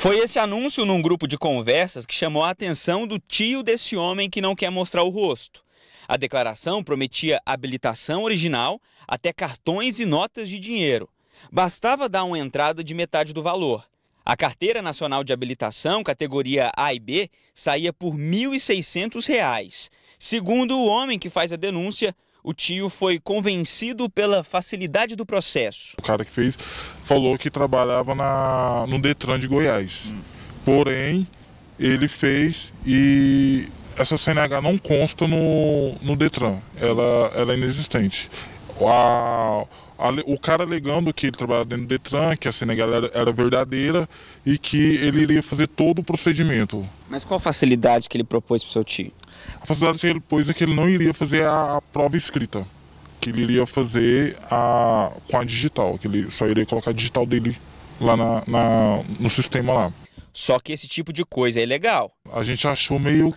Foi esse anúncio num grupo de conversas que chamou a atenção do tio desse homem que não quer mostrar o rosto. A declaração prometia habilitação original, até cartões e notas de dinheiro. Bastava dar uma entrada de metade do valor. A Carteira Nacional de Habilitação, categoria A e B, saía por R$ 1.600. Segundo o homem que faz a denúncia, o tio foi convencido pela facilidade do processo. O cara que fez falou que trabalhava na, no Detran de Goiás. Porém, ele fez e essa CNH não consta no, no Detran, ela, ela é inexistente. Uau! o cara alegando que ele trabalhava dentro do Detran, que a Senegal era, era, verdadeira e que ele iria fazer todo o procedimento. Mas qual a facilidade que ele propôs para o seu tio? A facilidade que ele pôs é que ele não iria fazer a, a prova escrita, que ele iria fazer a, com a digital, que ele só iria colocar a digital dele lá na, na, no sistema lá. Só que esse tipo de coisa é ilegal. A gente achou meio,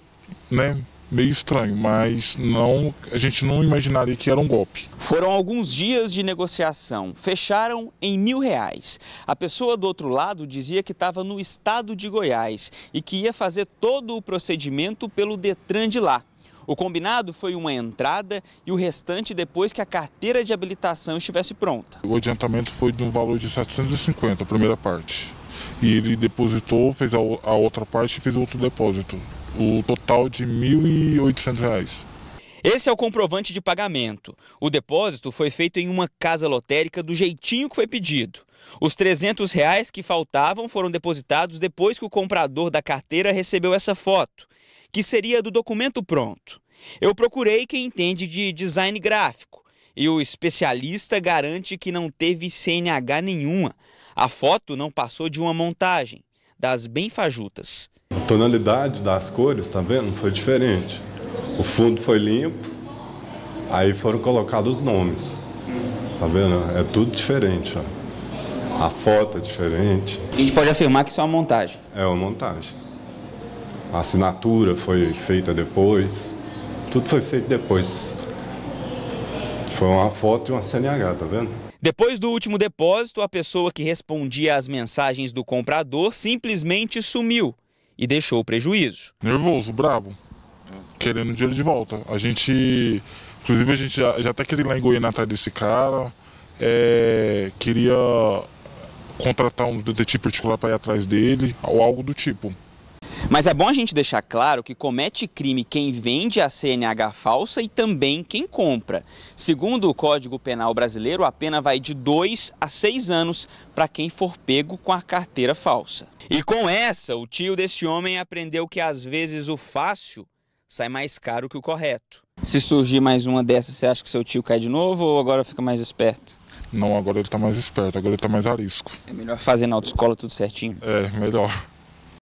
né, meio estranho, mas não, a gente não imaginaria que era um golpe. Foram alguns dias de negociação, fecharam em mil reais. A pessoa do outro lado dizia que estava no estado de Goiás e que ia fazer todo o procedimento pelo Detran de lá. O combinado foi uma entrada e o restante depois que a carteira de habilitação estivesse pronta. O adiantamento foi de um valor de 750, a primeira parte e ele depositou, fez a, a outra parte e fez outro depósito. O total de R$ 1.800. Esse é o comprovante de pagamento. O depósito foi feito em uma casa lotérica do jeitinho que foi pedido. Os 300 reais que faltavam foram depositados depois que o comprador da carteira recebeu essa foto, que seria do documento pronto. Eu procurei quem entende de design gráfico e o especialista garante que não teve CNH nenhuma. A foto não passou de uma montagem das bem fajutas. A tonalidade das cores, tá vendo? Foi diferente. O fundo foi limpo, aí foram colocados os nomes. Tá vendo? É tudo diferente, ó. A foto é diferente. A gente pode afirmar que isso é uma montagem. É uma montagem. A assinatura foi feita depois. Tudo foi feito depois. Foi uma foto e uma CNH, tá vendo? Depois do último depósito, a pessoa que respondia às mensagens do comprador simplesmente sumiu e deixou o prejuízo. Nervoso, bravo, querendo dinheiro de volta. A gente, inclusive, a gente já, já até queria ir lá em Goiânia atrás desse cara, é, queria contratar um detetive particular para ir atrás dele, ou algo do tipo. Mas é bom a gente deixar claro que comete crime quem vende a CNH falsa e também quem compra. Segundo o Código Penal brasileiro, a pena vai de 2 a 6 anos para quem for pego com a carteira falsa. E com essa, o tio desse homem aprendeu que às vezes o fácil sai mais caro que o correto. Se surgir mais uma dessas, você acha que seu tio cai de novo ou agora fica mais esperto? Não, agora ele está mais esperto, agora ele está mais arisco. É melhor fazer na autoescola tudo certinho? É, melhor.